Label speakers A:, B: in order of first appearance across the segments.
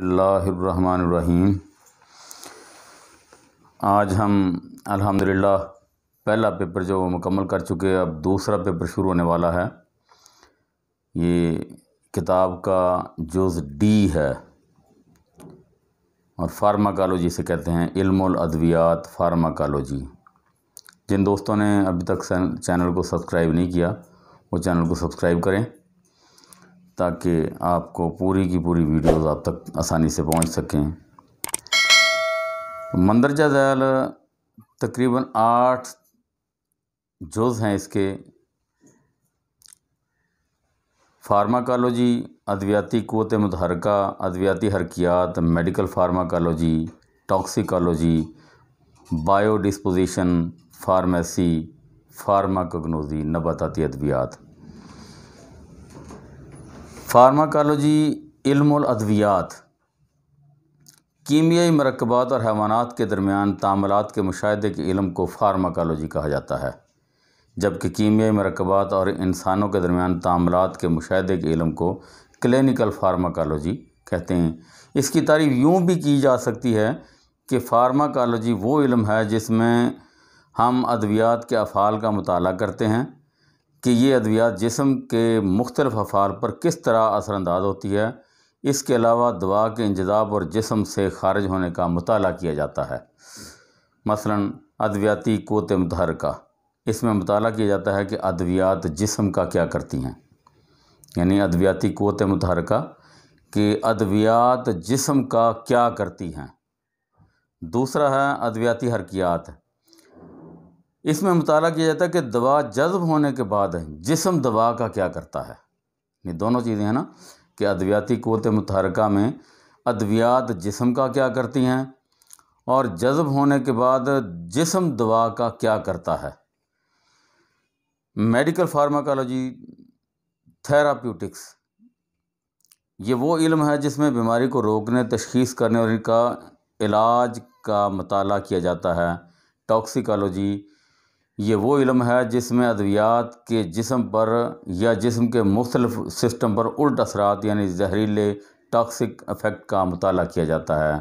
A: रहीम आज हम अल्हम्दुलिल्लाह पहला पेपर जो मुकम्मल कर चुके हैं अब दूसरा पेपर शुरू होने वाला है ये किताब का जुज़ डी है और फार्माकोलॉजी से कहते हैं इल्मियात फार्माकोलॉजी जिन दोस्तों ने अभी तक चैनल को सब्सक्राइब नहीं किया वो चैनल को सब्सक्राइब करें ताकि आपको पूरी की पूरी वीडियोस आप तक आसानी से पहुंच सकें मंदरजा ज़ैल तकरीबन आठ जोज हैं इसके फार्माकोलॉजी अद्वियाती कोत मतहरका अद्वियाती हरकियात medical pharmacology toxicology biodisposition pharmacy pharmacognosy नबाताती अद्वियात फार्माकोलॉजी इल्मदवियात कीमियाई मरकबात और हैवानात के दरमियान तामलात के मुशाहे के इल्म को फार्माकोलॉजी कहा जाता है जबकि कीमियाई मरकबात और इंसानों के दरमियान तामलात के मुशाहे के इल्म को क्लिनिकल फार्माकोलॉजी कहते हैं इसकी तारीफ यूँ भी की जा सकती है कि फार्माकोलॉजी वो इलम है जिसमें हम अद्वियात के अफ़ाल का मताल करते हैं कि ये अद्वियात जिसम के मुख्तलिफ अफ़ाल पर किस तरह असरानंदाज होती है इसके अलावा दवा के इंजजाब और जिसम से खारिज होने का मताल किया जाता है मसला अद्वियाती कोत मतहर का इसमें मताल किया जाता है कि अद्वियात जिसम का क्या करती हैं यानी अद्वियाती कोत मतहर का कि अद्वियात जिसम का क्या करती हैं दूसरा है अद्वियाती हरकियात इसमें मुताला किया जाता है कि दवा जज्ब होने के बाद जिसम दवा का क्या करता है ये दोनों चीज़ें हैं ना कि अद्वियाती कोत मुतहरका में अद्वियात जिसम का क्या करती हैं और जज्ब होने के बाद जिसम दवा का क्या करता है मेडिकल फार्माकोलॉजी थेराप्यूटिक्स ये वो इल्म है जिसमें बीमारी को रोकने तशखीस करने और इनका इलाज का मताल किया जाता है टॉक्सिकोलॉजी ये वो इलम है जिसमें अद्वियात के जिसम पर या जिसम के मुख्तलफ सिस्टम पर उल्ट असरात यानी जहरीले टॉक्सिक अफेक्ट का मताल किया जाता है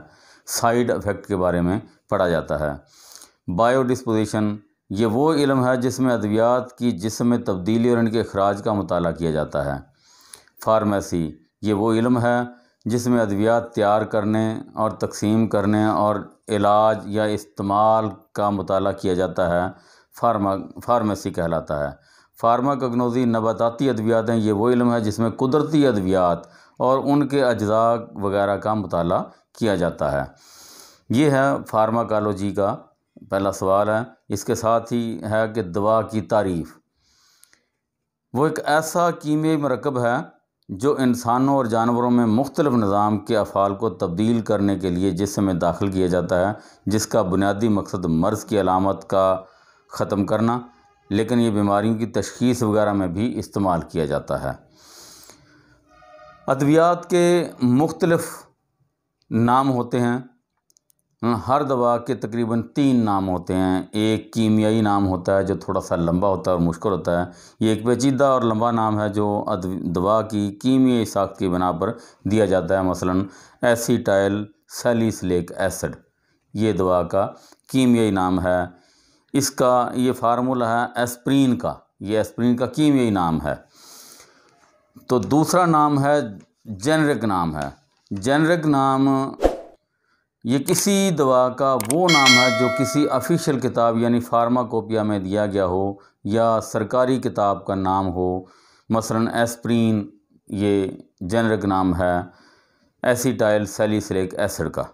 A: साइड अफेक्ट के बारे में पढ़ा जाता है बायोडिस्पोजिशन ये वो इलम है जिसमें अद्वियात की जिसम में तब्दीली और इनके अखराज का मताल किया जाता है फार्मेसी ये वो इलम है जिसमें अद्वियात तैयार करने और तकसीम करने और इलाज या इस्तेमाल का मताल किया जाता है फार्मा फार्मेसी कहलाता है फार्माकगनोजी नबाताती अद्वियात हैं ये वो इलम है जिसमें कुदरती अद्वियात और उनके अज्जा वगैरह का मताल किया जाता है ये है फार्माकोलॉजी का पहला सवाल है इसके साथ ही है कि दवा की तारीफ़ वो एक ऐसा कीमे मरकब है जो इंसानों और जानवरों में मुख्तलफ़ निज़ाम के अफ़ाल को तब्दील करने के लिए जिसमें दाखिल किया जाता है जिसका बुनियादी मकसद मर्ज़ की अलामत का ख़त्म करना लेकिन ये बीमारियों की तशखीस वगैरह में भी इस्तेमाल किया जाता है अद्वियात के मुख्तलफ़ नाम होते हैं हर दवा के तकरीबन तीन नाम होते हैं एक कीमियाई नाम होता है जो थोड़ा सा लंबा होता है और मुश्किल होता है ये एक पेचीदा और लंबा नाम है जो दवा की कीमियाई साख्त की बना पर दिया जाता है मसलन एसीटाइल सैलिसलेक एसिड ये दवा का कीमियाई नाम है इसका ये फार्मूला है एस्प्रीन का ये एस्प्रीन का कीमियाई नाम है तो दूसरा नाम है जेनरिक नाम है जेनरिक नाम ये किसी दवा का वो नाम है जो किसी ऑफिशियल किताब यानी फार्माकोपिया में दिया गया हो या सरकारी किताब का नाम हो मसलन एस्प्रीन ये जेनरिक नाम है एसीटाइल सेलिसलिक एसिड का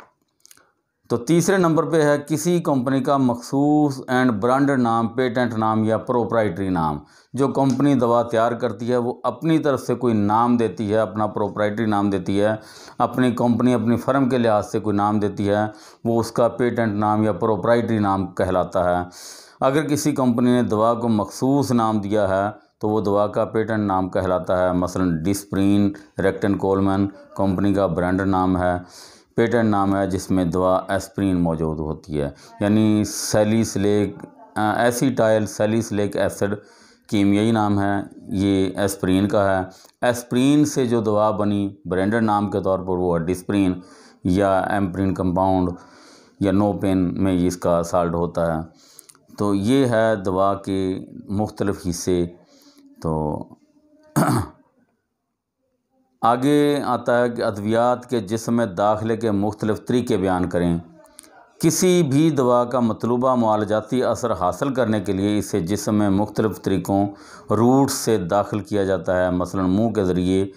A: तो तीसरे नंबर पे है किसी कंपनी का मखसूस एंड ब्रांड नाम पेटेंट नाम या प्रोप्राइटरी नाम जो कंपनी दवा तैयार करती है वो अपनी तरफ से कोई नाम देती है अपना प्रोप्राइटरी नाम देती है अपनी कंपनी अपनी फर्म के लिहाज से कोई नाम देती है वो उसका पेटेंट नाम या प्रोप्राइटरी नाम कहलाता है अगर किसी कंपनी ने दवा को मखसूस नाम दिया है तो वो दवा का पेटेंट नाम कहलाता है मसलन डिस्प्रीन रेक्टन कोलमन कंपनी का ब्रांड नाम है पेटेंट नाम है जिसमें दवा एस्प्रीन मौजूद होती है यानी सेलिसलेक एसीटाइल सेलिसलेक एसिड कीमियाई नाम है ये एस्प्रीन का है एस्प्रीन से जो दवा बनी ब्रांडेड नाम के तौर पर वो है डिस्प्रीन या एम्प्रीन कंपाउंड या नोपेन में इसका साल्ट होता है तो ये है दवा के मुख्तलफ़ हिस्से तो आगे आता है कि अद्वियात के जिसम दाखिले के मुख्तलिफ़ तरीके बयान करें किसी भी दवा का मतलूबा मालजाती असर हासिल करने के लिए इसे जिसम में मुख्तलिफ़ तरीक़ों रूट से दाखिल किया जाता है मसलन मुंह के ज़रिए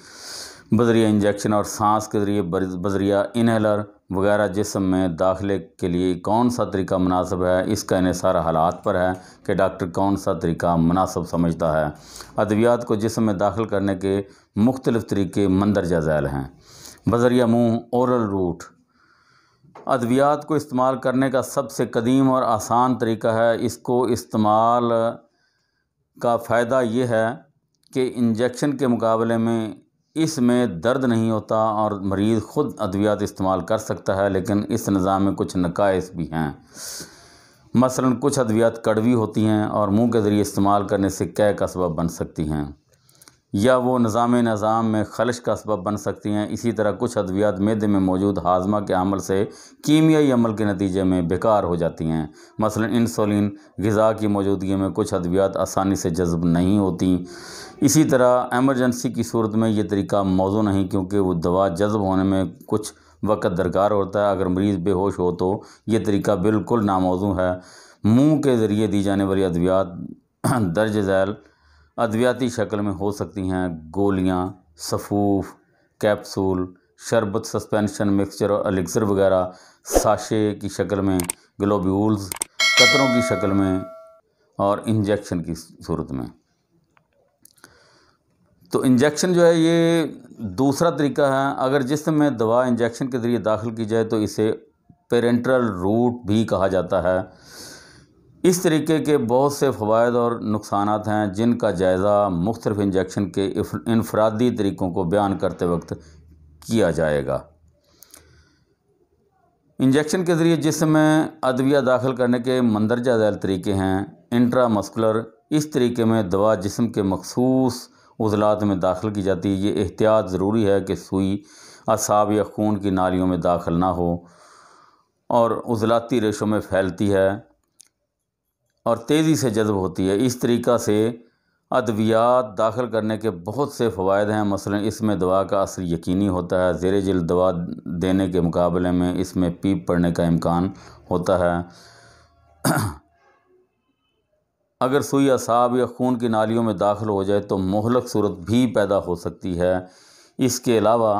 A: बजरिया इंजेक्शन और सांस के ज़रिए बजरिया इनहेलर वगैरह जिसम में दाखिले के लिए कौन सा तरीका मुनासब है इसका इसार हालात पर है कि डॉक्टर कौन सा तरीका मुनासब समझता है अद्वियात को जिसम में दाखिल करने के मुख्तलिफ़ तरीके मंदरजा झैल हैं बजरिया मुँह औरल रूट अद्वियात को इस्तेमाल करने का सबसे कदीम और आसान तरीका है इसको इस्तेमाल का फ़ायदा ये है कि इंजेक्शन के मुकाबले में इसमें दर्द नहीं होता और मरीज़ ख़ुद अद्वियात इस्तेमाल कर सकता है लेकिन इस निज़ाम में कुछ नकाइस भी हैं मसलन कुछ अद्वियात कड़वी होती हैं और मुंह के ज़रिए इस्तेमाल करने से कै का सबब बन सकती हैं या वो निज़ाम निज़ाम में खलश का सबब बन सकती हैं इसी तरह कुछ अद्वियात मैदे में मौजूद हाजमा के अमल से कीमियाई अमल के नतीजे में बेकार हो जाती हैं मसलन इंसुलिन गज़ा की मौजूदगी में कुछ अद्वियात आसानी से जज्ब नहीं होती इसी तरह एमरजेंसी की सूरत में ये तरीका मौजू नहीं क्योंकि वह दवा जज्ब होने में कुछ वक़्त दरकार होता है अगर मरीज़ बेहोश हो तो ये तरीका बिल्कुल नामौजू है मुँह के ज़रिए दी जाने वाली अद्वियात दर्ज झैल अद्वियाती शक्ल में हो सकती हैं गोलियाँ सफ़ूफ़ कैप्सूल शरबत सस्पेंशन मिक्सचर और अलिक्सर वगैरह साशे की शक्ल में ग्लोब्यूल्स कतरों की शक्ल में और इंजेक्शन की सूरत में तो इंजेक्शन जो है ये दूसरा तरीका है अगर जिसम में दवा इंजेक्शन के ज़रिए दाखिल की जाए तो इसे पेरेंट्रल रूट भी कहा जाता है इस तरीके के बहुत से फ़वाद और नुकसान हैं जिनका जायज़ा मुख्तफ इंजेक्शन के इनफरादी तरीक़ों को बयान करते वक्त किया जाएगा इंजेक्शन के ज़रिए जिसम में दाखिल करने के मंदरजा झैल तरीके हैं इंट्रा मस्कुलर इस तरीके में दवा जिसम के मखसूस उजलात में दाखिल की जाती है ये एहतियात ज़रूरी है कि सुई असाब या खून की नालियों में दाखिल ना हो और उजलाती रेशों में फैलती है और तेज़ी से जज्ब होती है इस तरीक़ा से अद्वियात दाखिल करने के बहुत से फ़वाद हैं मसलन इसमें दवा का असर यकीनी होता है ज़ेर जल दवा देने के मुकाबले में इसमें पीप पड़ने का इम्कान होता है अगर सुई असाब या खून की नालियों में दाखिल हो जाए तो मोहलक सूरत भी पैदा हो सकती है इसके अलावा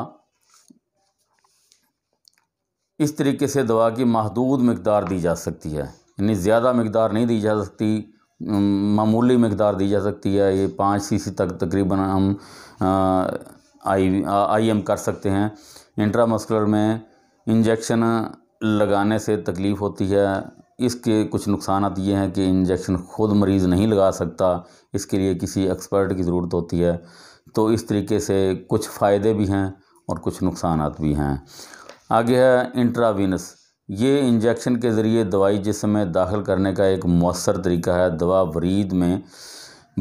A: इस तरीके से दवा की महदूद मकदार दी जा सकती है यानी ज़्यादा मकदार नहीं दी जा सकती मामूली मकदार दी जा सकती है ये पाँच सीसी तक तकरीबन हम आई आई एम कर सकते हैं मस्कुलर में इंजेक्शन लगाने से तकलीफ़ होती है इसके कुछ नुकसान ये हैं कि इंजेक्शन ख़ुद मरीज़ नहीं लगा सकता इसके लिए किसी एक्सपर्ट की ज़रूरत होती है तो इस तरीके से कुछ फ़ायदे भी हैं और कुछ नुकसान भी हैं आगे है इंट्रावीनस ये इंजेक्शन के ज़रिए दवाई जिसम में दाखिल करने का एक मौसर तरीका है दवा वरीद में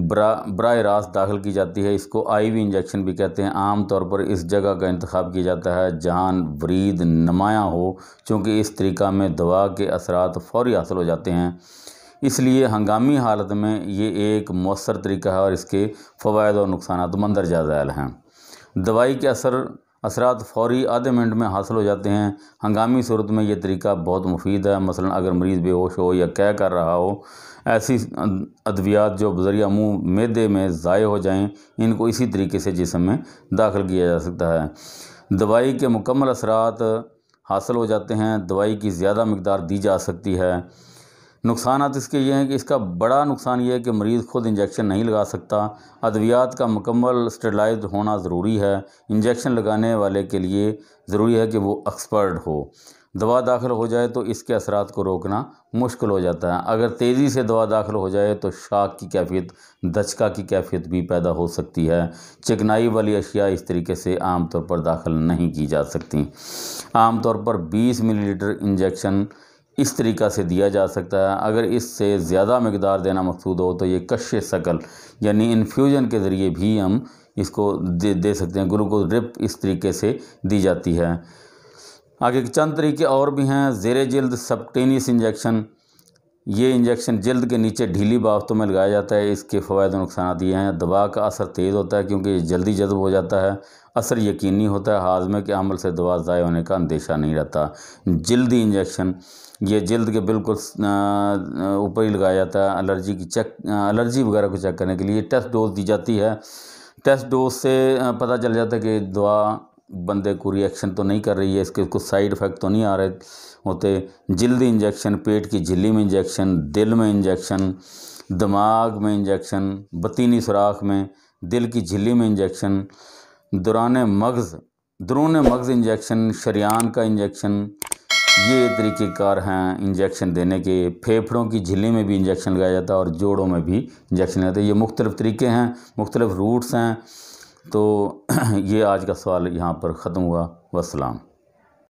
A: बरा बर रास्त दाखिल की जाती है इसको आईवी इंजेक्शन भी कहते हैं आम तौर पर इस जगह का इंतखब किया जाता है जहाँ वरीद नमाया हो चूँकि इस तरीका में दवा के असरा फौरी हासिल हो जाते हैं इसलिए हंगामी हालत में ये एक मौसर तरीका है और इसके फ़वाद और नुकसान मंदरजा झैल हैं दवाई के असर असरात फौरी आधे मिनट में हासिल हो जाते हैं हंगामी सूरत में यह तरीका बहुत मुफीद है मसलन अगर मरीज़ बेहोश हो या क्या कर रहा हो ऐसी अद्वियात जो बजरिया मुँह मैदे में ज़ाय हो जाएँ इनको इसी तरीके से जिसम में दाखिल किया जा सकता है दवाई के मुकम्मल असरात हासिल हो जाते हैं दवाई की ज़्यादा मकदार दी जा सकती है नुकसान तो इसके ये हैं कि इसका बड़ा नुकसान ये है कि मरीज़ ख़ुद इंजेक्शन नहीं लगा सकता अद्वियात का मुकम्मल स्टरलाइज होना ज़रूरी है इंजेक्शन लगाने वाले के लिए ज़रूरी है कि वो एक्सपर्ट हो दवा दाखिल हो जाए तो इसके असरात को रोकना मुश्किल हो जाता है अगर तेज़ी से दवा दाखिल हो जाए तो शाख की कैफियत दचका की कैफियत भी पैदा हो सकती है चिकनाई वाली अशिया इस तरीके से आमतौर पर दाखिल नहीं की जा सकती आमतौर पर 20 मिलीलीटर इंजेक्शन इस तरीक़ा से दिया जा सकता है अगर इससे ज़्यादा मकदार देना मकसूद हो तो ये कश शकल यानी इन्फ्यूजन के ज़रिए भी हम इसको दे दे सकते हैं ग्लूकोज ड्रिप इस तरीके से दी जाती है आगे चंद तरीके और भी हैं जेर जल्द सबटेनियस इंजेक्शन ये इंजेक्शन जल्द के नीचे ढीली बाफ्तों में लगाया जाता है इसके फ़वाद नुकसान ये हैं दवा का असर तेज़ होता है क्योंकि ये जल्दी जज्ब हो जाता है असर यकीनी होता है हाजमे के अमल से दवा ज़ाय होने का अंदेशा नहीं रहता जल्दी इंजेक्शन ये जल्द के बिल्कुल ऊपर ही लगाया जाता है एलर्जी की चेक एलर्जी वगैरह को चेक करने के लिए टेस्ट डोज दी जाती है टेस्ट डोज से पता चल जाता है कि दवा बंदे को रिएक्शन तो नहीं कर रही है इसके कुछ साइड इफ़ेक्ट तो नहीं आ रहे होते जल्दी इंजेक्शन पेट की झिल्ली में इंजेक्शन दिल में इंजेक्शन दिमाग में इंजेक्शन बतीनी सुराख में दिल की झिल्ली में इंजेक्शन दुरान मगज़ दुरून मगज़ इंजेक्शन शरियान का इंजेक्शन ये तरीक़ेकार हैं इंजेक्शन देने के फेफड़ों की झिल्ली में भी इंजेक्शन लगाया जाता है और जोड़ों में भी इंजेक्शन लगाते हैं ये मुख्तलिफ़ तरीके हैं मुख्तलिफ़ रूट्स हैं तो ये आज का सवाल यहाँ पर ख़त्म हुआ वसलाम